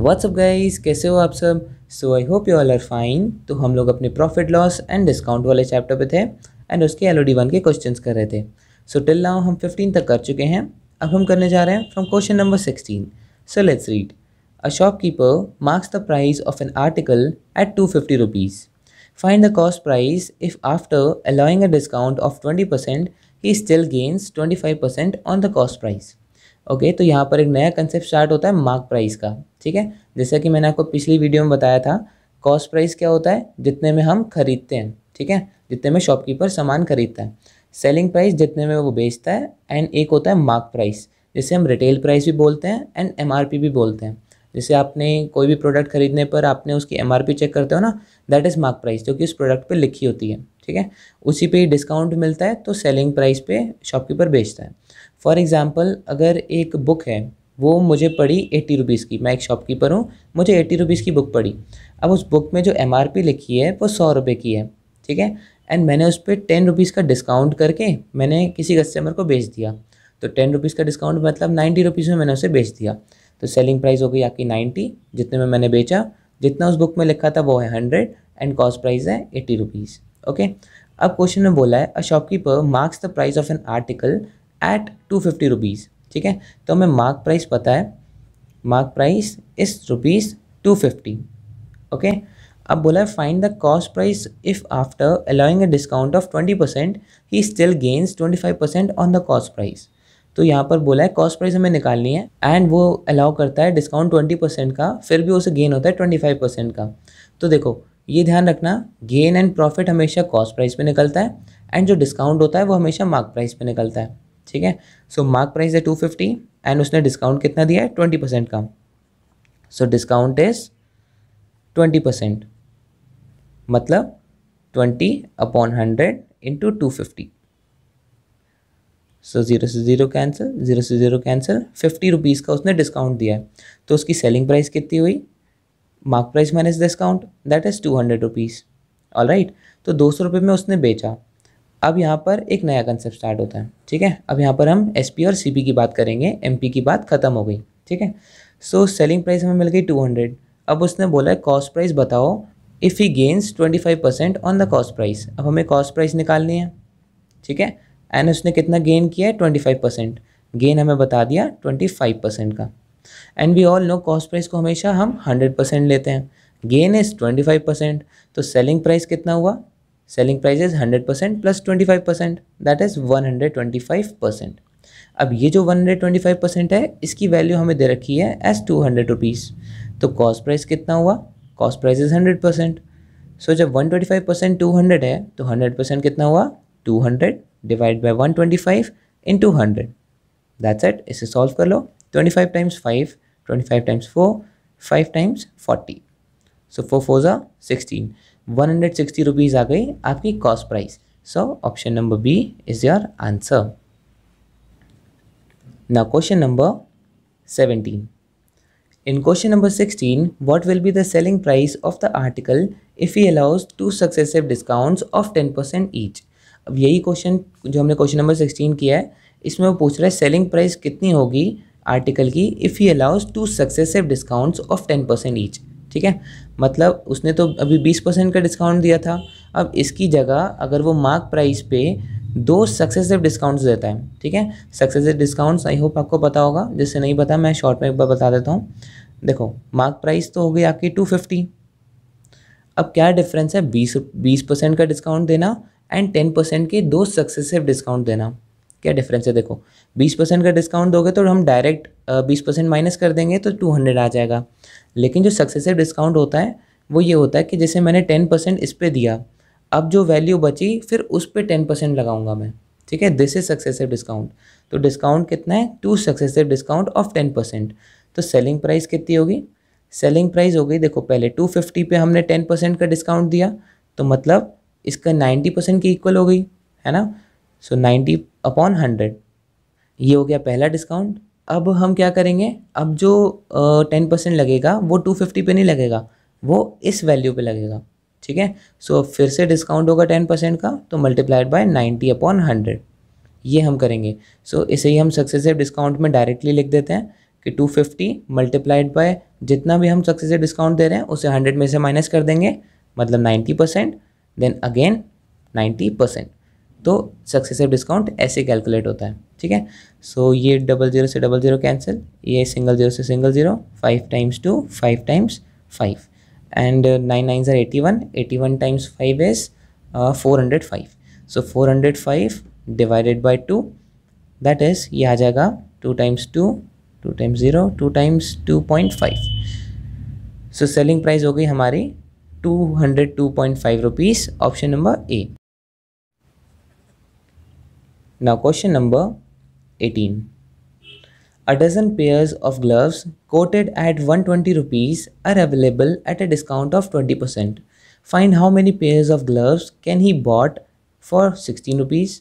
WhatsApp guys कैसे हो आप सब so I hope you all are fine तो हम लोग अपने प्रॉफिट लॉस एंड डिस्काउंट वाले चैप्टर पे थे एंड उसके एल डी वन के क्वेश्चन कर रहे थे सो टिल नाउ हम फिफ्टीन तक कर चुके हैं अब हम करने जा रहे हैं from question number sixteen so let's read a shopkeeper marks the price of an article at two fifty rupees price if after allowing a discount of twenty percent he still gains twenty five percent on the cost price okay तो यहाँ पर एक नया concept start होता है mark price का ठीक है जैसा कि मैंने आपको पिछली वीडियो में बताया था कॉस्ट प्राइस क्या होता है जितने में हम खरीदते हैं ठीक है जितने में शॉपकीपर सामान खरीदता है सेलिंग प्राइस जितने में वो बेचता है एंड एक होता है मार्क प्राइस जिसे हम रिटेल प्राइस भी बोलते हैं एंड एम भी बोलते हैं जैसे आपने कोई भी प्रोडक्ट खरीदने पर आपने उसकी एम चेक करते हो ना दैट इज़ मार्क प्राइस जो कि उस प्रोडक्ट पर लिखी होती है ठीक है उसी पे ही डिस्काउंट मिलता है तो सेलिंग प्राइस पे शॉपकीपर बेचता है फॉर एग्ज़ाम्पल अगर एक बुक है वो मुझे पड़ी एट्टी रुपीज़ की मैं एक शॉपकीपर हूँ मुझे एट्टी रुपीज़ की बुक पड़ी अब उस बुक में जो एम लिखी है वो सौ रुपये की है ठीक है एंड मैंने उस पर टेन रुपीज़ का डिस्काउंट करके मैंने किसी कस्टमर को बेच दिया तो टेन रुपीज़ का डिस्काउंट मतलब नाइन्टी रुपीज़ में मैंने उसे बेच दिया तो सेलिंग प्राइस हो गई आपकी नाइन्टी जितने में मैंने बेचा जितना उस बुक में लिखा था वो है हंड्रेड एंड कॉस्ट प्राइस है एट्टी रुपीज़ ओके अब क्वेश्चन में बोला है a shopkeeper marks the price of an article at two fifty rupees ठीक है तो हमें मार्क प्राइस पता है mark price is rupees two fifty okay अब बोला है find the cost price if after allowing a discount of twenty percent he still gains twenty five percent on the cost price तो यहाँ पर बोला है कॉस्ट प्राइस हमें निकालनी है एंड वो अलाउ करता है डिस्काउंट ट्वेंटी परसेंट का फिर भी उसे गेन होता है ट्वेंटी फाइव परसेंट का तो देखो ये ध्यान रखना गेन एंड प्रॉफिट हमेशा कॉस्ट प्राइस पे निकलता है एंड जो डिस्काउंट होता है वो हमेशा मार्क प्राइस पे निकलता है ठीक है सो मार्क प्राइस है टू फिफ्टी एंड उसने डिस्काउंट कितना दिया है ट्वेंटी परसेंट का so discount is twenty percent मतलब twenty upon hundred into two fifty so zero से ज़ीरो कैंसिल ज़ीरो से ज़ीरो कैंसिल फिफ्टी रुपीज़ का उसने डिस्काउंट दिया है तो उसकी सेलिंग प्राइस कितनी हुई mark price minus discount that is two hundred rupees all right तो दो सौ रुपये में उसने बेचा अब यहाँ पर एक नया कंसेप्ट स्टार्ट होता है ठीक है अब यहाँ पर हम एस पी और सी की बात करेंगे एम पी की बात ख़त्म हो गई ठीक है सो सेलिंग प्राइस हमें मिल गई टू हंड्रेड अब उसने बोला है कॉस्ट प्राइस बताओ if he gains twenty five percent on the cost price अब हमें कॉस्ट प्राइस निकालनी है ठीक है एंड उसने कितना गेन किया है ट्वेंटी फाइव परसेंट गेन हमें बता दिया ट्वेंटी फाइव परसेंट का and we all know cost price को हमेशा हम हंड्रेड परसेंट लेते हैं gain is twenty five percent तो सेलिंग प्राइस कितना हुआ selling price is hundred percent plus twenty five percent that is one hundred twenty five percent अब ये जो one hundred twenty five percent है इसकी वैल्यू हमें दे रखी है एज टू हंड्रेड रुपीज़ तो कॉस्ट प्राइस कितना हुआ cost price is hundred percent so जब one twenty five percent two hundred है तो हंड्रेड परसेंट कितना हुआ two hundred divide by one twenty five in two hundred that's it इसे solve कर लो twenty five times five twenty five times four five times forty so four four ज़ा sixteen one hundred sixty rupees आ गई आपकी cost price so option number B is your answer now question number 17 in question number 16 what will be the selling price of the article if he allows two successive discounts of 10% each अब यही question जो हमने question number 16 किया है इसमें वो पूछ रहा है सेलिंग प्राइस कितनी होगी आर्टिकल की if he allows two successive discounts of ten percent each ठीक है मतलब उसने तो अभी बीस परसेंट का डिस्काउंट दिया था अब इसकी जगह अगर वो मार्क प्राइस पे दो सक्सेसिव डिस्काउंट्स देता है ठीक है सक्सेसिव डिस्काउंट्स आई होप आपको पता होगा जिससे नहीं पता मैं शॉर्ट में एक बार बता देता हूँ देखो मार्क प्राइस तो हो गई आपकी टू फिफ्टी अब क्या डिफरेंस है बीस बीस परसेंट का डिस्काउंट देना एंड टेन परसेंट के दो सक्सेसिव डिस्काउंट देना क्या डिफरेंस है देखो बीस परसेंट का डिस्काउंट दोगे तो हम डायरेक्ट बीस परसेंट माइनस कर देंगे तो टू हंड्रेड आ जाएगा लेकिन जो सक्सेसिव डिस्काउंट होता है वो ये होता है कि जैसे मैंने टेन परसेंट इस पर दिया अब जो वैल्यू बची फिर उस पर टेन परसेंट लगाऊंगा मैं ठीक है दिस इज सक्सेसिव डिस्काउंट तो डिस्काउंट कितना है two successive discount of ten percent तो सेलिंग प्राइस कितनी होगी सेलिंग प्राइस हो गई देखो पहले टू फिफ्टी पे हमने टेन परसेंट का डिस्काउंट दिया तो मतलब इसका नाइन्टी परसेंट की इक्वल हो गई है ना सो नाइन्टी अपॉन हंड्रेड ये हो गया पहला डिस्काउंट अब हम क्या करेंगे अब जो टेन परसेंट लगेगा वो टू फिफ्टी पे नहीं लगेगा वो इस वैल्यू पे लगेगा ठीक है सो फिर से डिस्काउंट होगा टेन परसेंट का तो multiplied by ninety upon hundred ये हम करेंगे सो so, इसे ही हम सक्सेसिव डिस्काउंट में डायरेक्टली लिख देते हैं कि टू फिफ्टी मल्टीप्लाइड बाय जितना भी हम सक्सेसिव डिस्काउंट दे रहे हैं उसे हंड्रेड में से माइनस कर देंगे मतलब ninety percent then again ninety percent तो सक्सेसिव डिस्काउंट ऐसे कैलकुलेट होता है ठीक है सो ये डबल ज़ीरो से डबल ज़ीरो कैंसिल ये सिंगल ज़ीरो से single zero five times two five times five and nine nine ज़र eighty one eighty one times five is four hundred five so four hundred five divided by two that is ये आ जाएगा two times two two times zero two times two point five so selling price हो गई हमारी two hundred two point five rupees option number A Now question number 18. A dozen pairs of gloves quoted at 120 rupees are available at a discount of 20%. Find how many pairs of gloves can he bought for 16 rupees.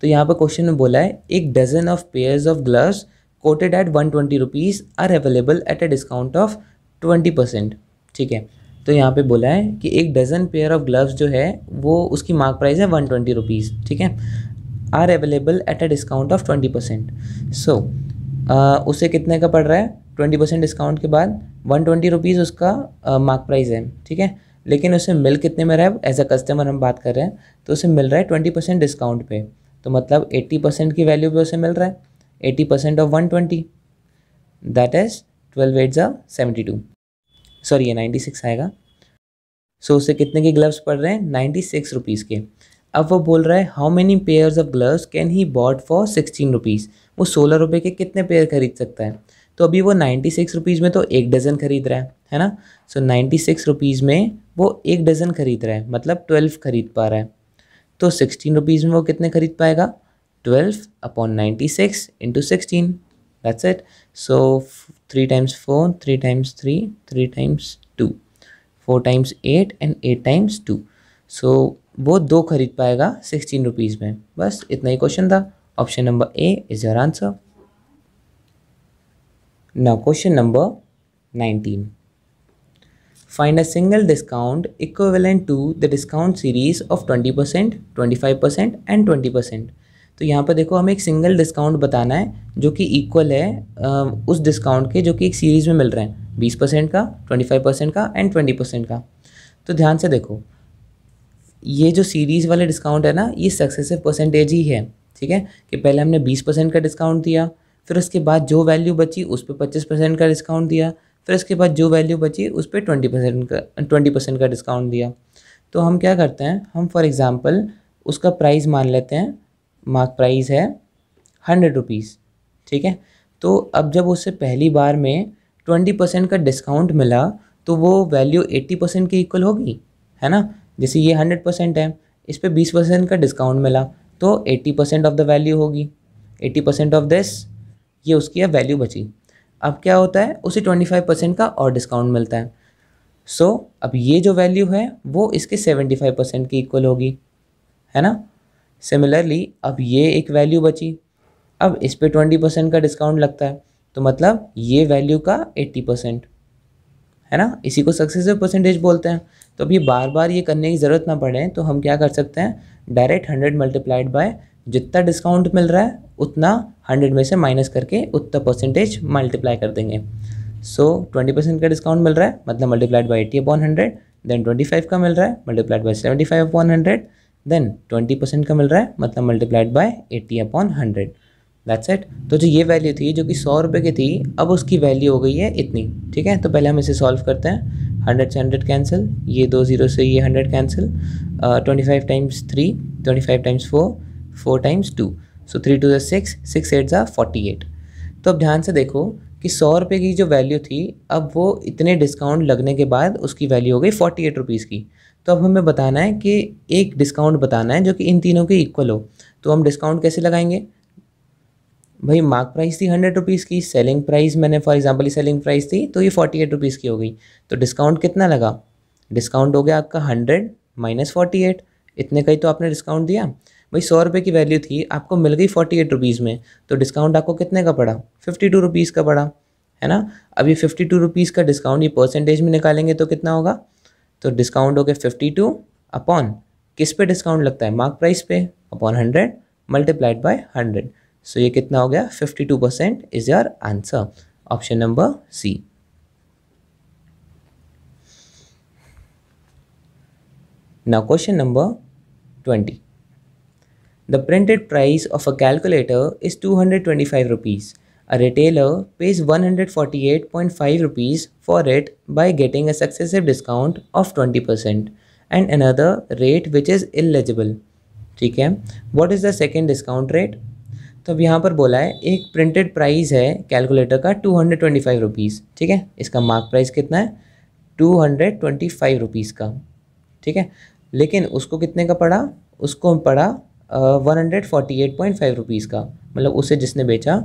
तो यहाँ पर question में बोला है एक dozen of pairs of gloves quoted at one twenty rupees are available at a discount of twenty percent ठीक है तो यहाँ पे बोला है कि एक डज़न पेयर ऑफ ग्लव्स जो है वो उसकी मार्क प्राइस है वन ट्वेंटी रुपीज़ ठीक है are available at a discount of twenty percent so उसे कितने का पड़ रहा है ट्वेंटी परसेंट डिस्काउंट के बाद वन ट्वेंटी रुपीज़ उसका मार्क प्राइस है ठीक है लेकिन उसे मिल कितने में रहा है एज अ कस्टमर हम बात कर रहे हैं तो उसे मिल रहा है ट्वेंटी परसेंट डिस्काउंट पे तो मतलब एट्टी परसेंट की वैल्यू पे उसे मिल रहा है eighty percent of one twenty that is twelve eight ज़ा सेवेंटी टू सॉरी ये नाइन्टी सिक्स आएगा सो so, उससे कितने के ग्लव्स पड़ रहे हैं नाइन्टी सिक्स रुपीज़ के अब वो बोल रहा है how many pairs of gloves can he bought for sixteen rupees वो सोलह रुपये के कितने पेयर खरीद सकता है तो अभी वो नाइन्टी सिक्स रुपीज़ में तो एक डज़न खरीद रहा है है ना सो नाइन्टी सिक्स रुपीज़ में वो एक डज़न खरीद रहा है मतलब ट्वेल्व खरीद पा रहा है तो सिक्सटीन रुपीज़ में वो कितने खरीद पाएगा twelve upon ninety six into sixteen that's eight so 3 times 4, 3 times 3, 3 times 2, 4 times 8 and 8 times 2. So so, वो दो खरीद पाएगा सिक्सटीन रुपीज़ में बस इतना ही क्वेश्चन था option number A is your answer now question number nineteen Find a single discount equivalent to the discount series of 20%, 25% and 20%. तो यहाँ पर देखो हमें एक सिंगल डिस्काउंट बताना है जो कि इक्वल है उस डिस्काउंट के जो कि एक सीरीज़ में मिल रहे हैं बीस परसेंट का ट्वेंटी फाइव परसेंट का एंड ट्वेंटी परसेंट का तो ध्यान से देखो ये जो सीरीज़ वाले डिस्काउंट है ना ये सक्सेसिव परसेंटेज ही है ठीक है कि पहले हमने बीस परसेंट का डिस्काउंट दिया फिर उसके बाद जो वैल्यू बची उस पर पच्चीस परसेंट का डिस्काउंट दिया फिर उसके बाद जो वैल्यू बची उस पर ट्वेंटी परसेंट का ट्वेंटी परसेंट का डिस्काउंट दिया तो हम क्या करते हैं हम फॉर एग्ज़ाम्पल उसका प्राइस मान लेते हैं मार्क प्राइस है हंड्रेड रुपीज़ ठीक है तो अब जब उसे पहली बार में ट्वेंटी परसेंट का डिस्काउंट मिला तो वो वैल्यू एट्टी परसेंट की इक्वल होगी है ना जैसे ये हंड्रेड परसेंट है इस पर बीस परसेंट का डिस्काउंट मिला तो eighty percent of the value होगी एट्टी परसेंट ऑफ दिस ये उसकी अब वैल्यू बची अब क्या होता है उसे ट्वेंटी फाइव परसेंट का और डिस्काउंट मिलता है सो so, अब ये जो वैल्यू है वो इसके सेवेंटी फाइव परसेंट की इक्वल होगी है ना सिमिलरली अब ये एक वैल्यू बची अब इस पर ट्वेंटी परसेंट का डिस्काउंट लगता है तो मतलब ये वैल्यू का एट्टी परसेंट है ना इसी को सक्सेसिव परसेंटेज बोलते हैं तो अब ये बार बार ये करने की ज़रूरत ना पड़े तो हम क्या कर सकते हैं डायरेक्ट हंड्रेड मल्टीप्लाइड बाय जितना डिस्काउंट मिल रहा है उतना हंड्रेड में से माइनस करके उतना परसेंटेज मल्टीप्लाई कर देंगे सो ट्वेंटी परसेंट का डिस्काउंट मिल रहा है मतलब multiplied by eighty upon hundred then twenty five का मिल रहा है multiplied by seventy five upon hundred then twenty percent का मिल रहा है मतलब multiplied by eighty upon hundred that's it तो जो ये वैल्यू थी जो कि सौ रुपये की थी अब उसकी वैल्यू हो गई है इतनी ठीक है तो पहले हम इसे सॉल्व करते हैं हंड्रेड से हंड्रेड कैंसिल ये दो जीरो से ये hundred cancel twenty five times three twenty five times four four times two so three two जिक्स सिक्स सिक्स एट ज़ा फोर्टी एट तो अब ध्यान से देखो कि सौ रुपये की जो वैल्यू थी अब वो इतने डिस्काउंट लगने के बाद उसकी वैल्यू हो गई फोर्टी एट रुपीज़ की तो अब हमें बताना है कि एक डिस्काउंट बताना है जो कि इन तीनों के इक्वल हो तो हम डिस्काउंट कैसे लगाएंगे भाई मार्क प्राइस थी हंड्रेड रुपीज़ की सेलिंग प्राइस मैंने फॉर एग्जांपल सेलिंग प्राइस थी तो ये फोर्टी एट रुपीज़ की हो गई तो डिस्काउंट कितना लगा डिस्काउंट हो गया आपका हंड्रेड माइनस फोर्टी एट इतने का ही तो आपने डिस्काउंट दिया भाई सौ रुपये की वैल्यू थी आपको मिल गई फोर्टी एट रुपीज़ में तो डिस्काउंट आपको कितने का पड़ा फिफ्टी टू रुपीज़ का पड़ा है ना अब ये फिफ्टी टू रुपीज़ का डिस्काउंट ये परसेंटेज में निकालेंगे तो कितना होगा तो डिस्काउंट हो गया फिफ्टी टू अपॉन किस पे डिस्काउंट लगता है मार्क प्राइस पे upon hundred multiplied by hundred so ये कितना हो गया fifty two percent is your answer option number C now question number twenty The printed price of a calculator is 225 rupees. A retailer pays 148.5 rupees for it by getting a successive discount of 20% and another rate which is illegible. ठीक है what is the second discount rate तो अब यहाँ पर बोला है एक printed price है कैलकुलेटर का two hundred twenty five rupees ठीक है इसका मार्क प्राइस कितना है two hundred twenty five rupees का ठीक है लेकिन उसको कितने का पड़ा उसको पड़ा one hundred forty eight point five rupees का मतलब उसे जिसने बेचा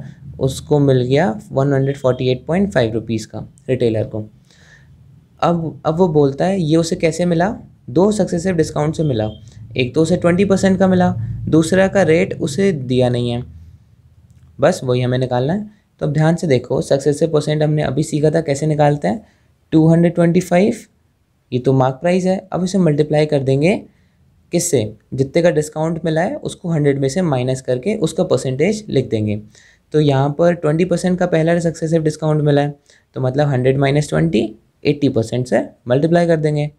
उसको मिल गया one hundred forty eight point five rupees का रिटेलर को अब अब वो बोलता है ये उसे कैसे मिला दो सक्सेसिव डिस्काउंट से मिला एक तो उसे ट्वेंटी परसेंट का मिला दूसरा का रेट उसे दिया नहीं है बस वही हमें निकालना है तो अब ध्यान से देखो सक्सेसिव परसेंट हमने अभी सीखा था कैसे निकालते हैं टू हंड्रेड ट्वेंटी फाइव ये तो मार्क प्राइस है अब इसे मल्टीप्लाई कर देंगे किससे जितने का डिस्काउंट मिला है उसको हंड्रेड में से माइनस करके उसका परसेंटेज लिख देंगे तो यहाँ पर ट्वेंटी परसेंट का पहला सक्सेसिव डिस्काउंट मिला है तो मतलब hundred minus twenty eighty percent से मल्टीप्लाई कर देंगे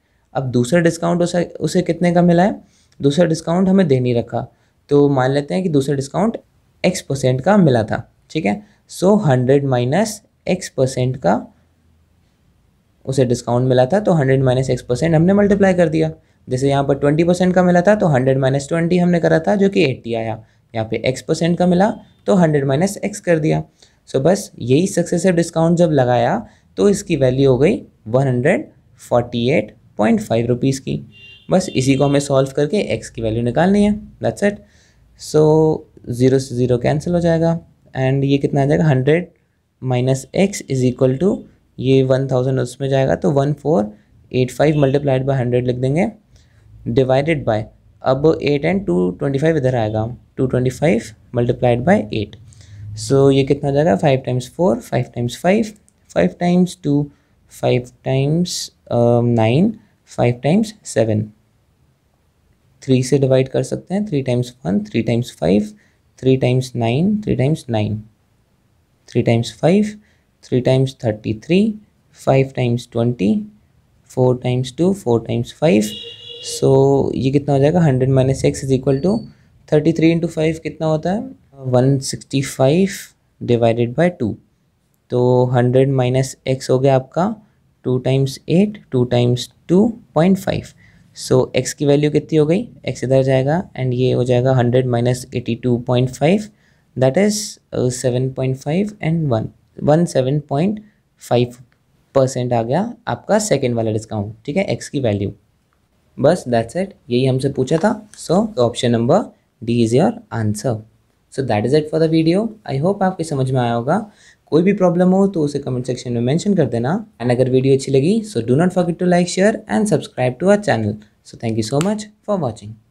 अब दूसरा डिस्काउंट उसे उसे कितने का मिला है दूसरा डिस्काउंट हमें दे नहीं रखा तो मान लेते हैं कि दूसरा डिस्काउंट एक्स परसेंट का मिला था ठीक है so hundred minus x percent का उसे डिस्काउंट मिला था तो हंड्रेड माइनस एक्स परसेंट हमने मल्टीप्लाई कर दिया जैसे यहाँ पर ट्वेंटी परसेंट का मिला था तो हंड्रेड माइनस ट्वेंटी हमने करा था जो कि एट्टी आया यहाँ पे एक्स परसेंट का मिला तो हंड्रेड माइनस एक्स कर दिया सो बस यही सक्सेसिव डिस्काउंट जब लगाया तो इसकी वैल्यू हो गई one hundred forty eight point five rupees की बस इसी को हमें सॉल्व करके एक्स की वैल्यू निकालनी है दैट्स इट सो ज़ीरो से ज़ीरो कैंसिल हो जाएगा एंड ये कितना आ जाएगा hundred minus x is equal to ये वन थाउजेंड उसमें जाएगा तो one four eight five multiplied by hundred लिख देंगे डिवाइडेड बाय अब eight and two twenty five इधर आएगा two twenty five multiplied by eight so ये कितना हो जाएगा five times four five times five five times two five times nine five times seven three से डिवाइड कर सकते हैं three times one three times five three times nine three times nine three times five three times thirty three five times twenty four times two four times five so so, ये कितना हो जाएगा hundred minus x is equal to thirty three into five कितना होता है one sixty five divided by two तो hundred minus x हो गया आपका two times eight two times two point five so x की वैल्यू कितनी हो गई एक्स इधर जाएगा एंड ये हो जाएगा hundred minus eighty two point five that is seven point five and one one seven point five percent आ गया आपका सेकेंड वाला डिस्काउंट ठीक है एक्स की वैल्यू बस दैट्स इट यही हमसे पूछा था so option number D is your answer so that is it for the video I hope आपके समझ में आया होगा कोई भी प्रॉब्लम हो तो उसे कमेंट सेक्शन में मेंशन कर देना एंड अगर वीडियो अच्छी लगी so do not forget to like share and subscribe to our channel so thank you so much for watching